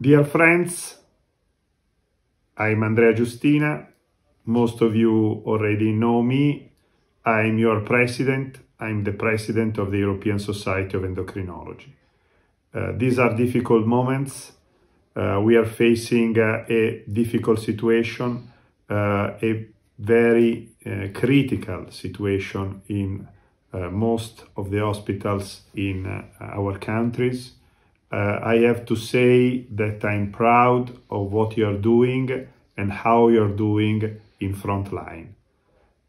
Dear friends, I'm Andrea Giustina. Most of you already know me. I'm your president. I'm the president of the European Society of Endocrinology. Uh, these are difficult moments. Uh, we are facing uh, a difficult situation, uh, a very uh, critical situation in uh, most of the hospitals in our countries uh, I have to say that I'm proud of what you're doing and how you're doing in Frontline.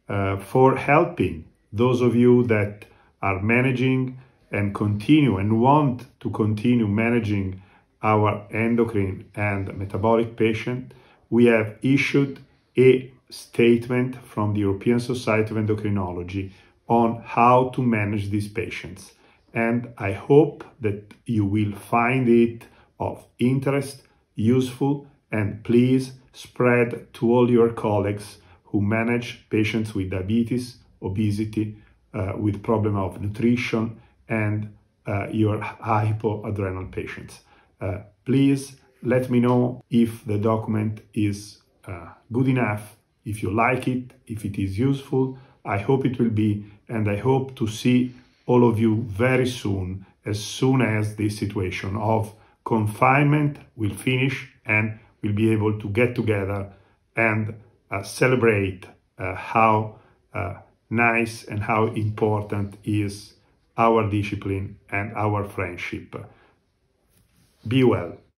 Uh, for helping those of you that are managing and continue and want to continue managing our endocrine and metabolic patient, we have issued a statement from the European Society of Endocrinology on how to manage these patients and I hope that you will find it of interest, useful, and please spread to all your colleagues who manage patients with diabetes, obesity, uh, with problem of nutrition, and uh, your hypoadrenal patients. Uh, please let me know if the document is uh, good enough, if you like it, if it is useful. I hope it will be, and I hope to see all of you very soon, as soon as this situation of confinement will finish and we'll be able to get together and uh, celebrate uh, how uh, nice and how important is our discipline and our friendship. Be well.